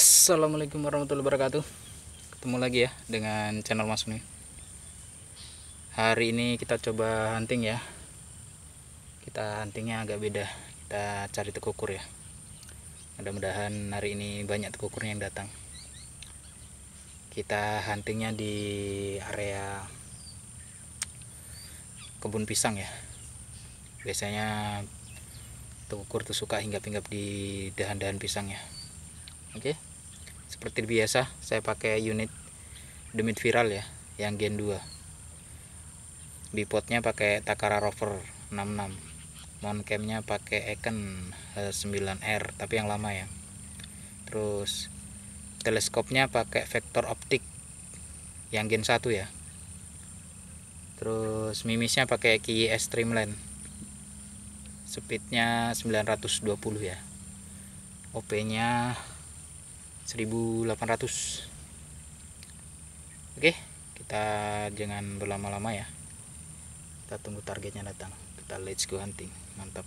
Assalamualaikum warahmatullahi wabarakatuh Ketemu lagi ya dengan channel Mas Uni Hari ini kita coba hunting ya Kita huntingnya agak beda Kita cari tekukur ya Mudah-mudahan hari ini banyak tekukurnya yang datang Kita huntingnya di area Kebun pisang ya Biasanya tekukur tuh suka hinggap-hinggap di dahan-dahan pisang ya oke okay? seperti biasa saya pakai unit demit viral ya yang gen 2 bipodnya pakai Takara Rover 66 Moncamnya pakai Eken 9R eh, tapi yang lama ya terus teleskopnya pakai vektor optik yang gen 1 ya terus mimisnya pakai Extreme streamline speednya 920 ya OP nya 1800 oke kita jangan berlama-lama ya kita tunggu targetnya datang kita let's go hunting mantap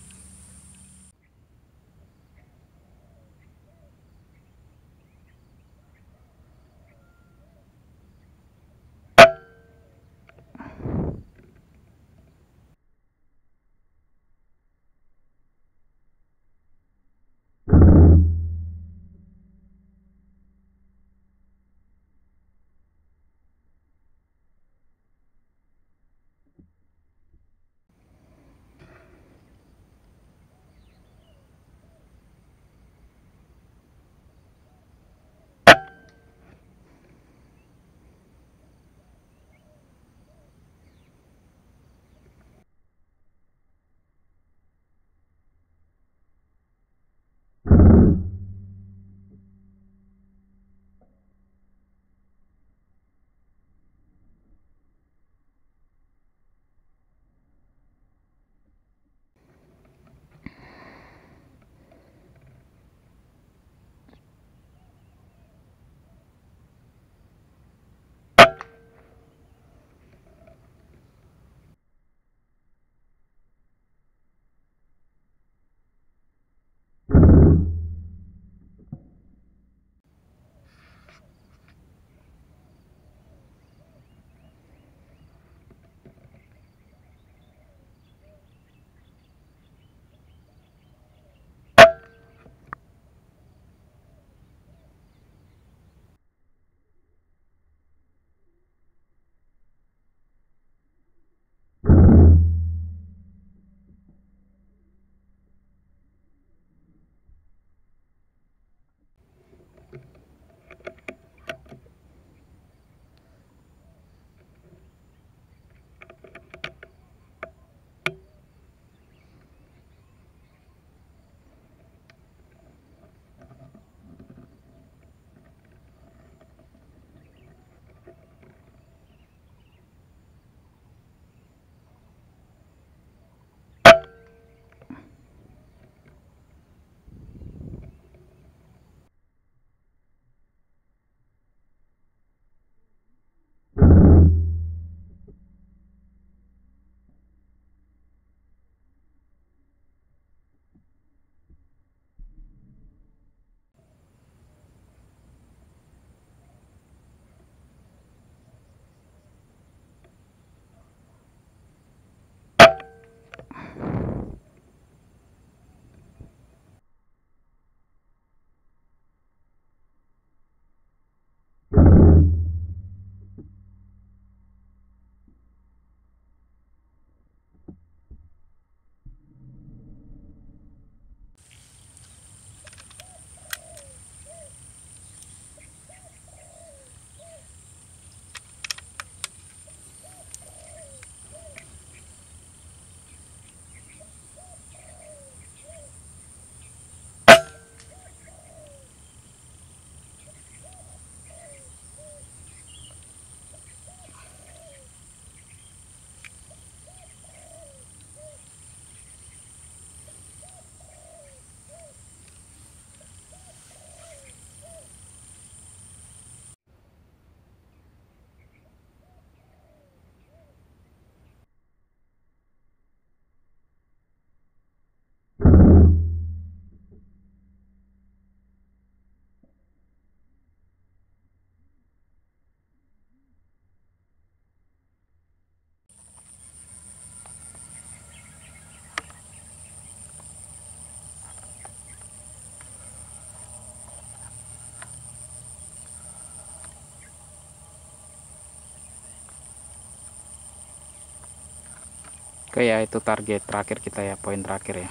oke ya itu target terakhir kita ya poin terakhir ya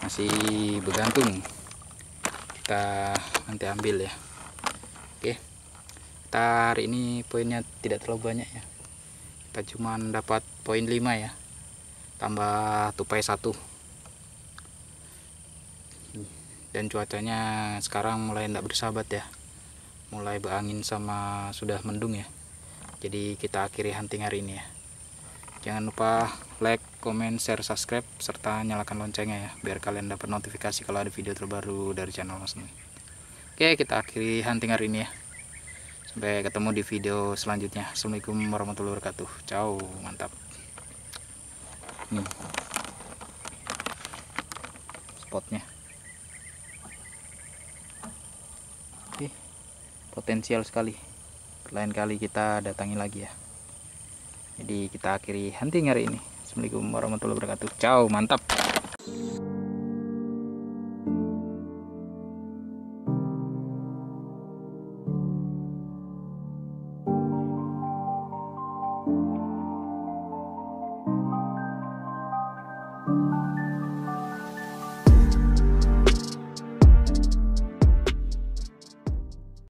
masih bergantung kita nanti ambil ya oke tar ini poinnya tidak terlalu banyak ya kita cuma dapat poin 5 ya tambah tupai satu dan cuacanya sekarang mulai tidak bersahabat ya mulai berangin sama sudah mendung ya jadi kita akhiri hunting hari ini ya jangan lupa like, comment, share, subscribe serta nyalakan loncengnya ya biar kalian dapat notifikasi kalau ada video terbaru dari channel Mas ini oke kita akhiri hunting hari ini ya sampai ketemu di video selanjutnya Assalamualaikum warahmatullahi wabarakatuh ciao mantap hmm. spotnya potensial sekali lain kali kita datangi lagi ya jadi kita akhiri hunting hari ini Assalamualaikum warahmatullahi wabarakatuh ciao mantap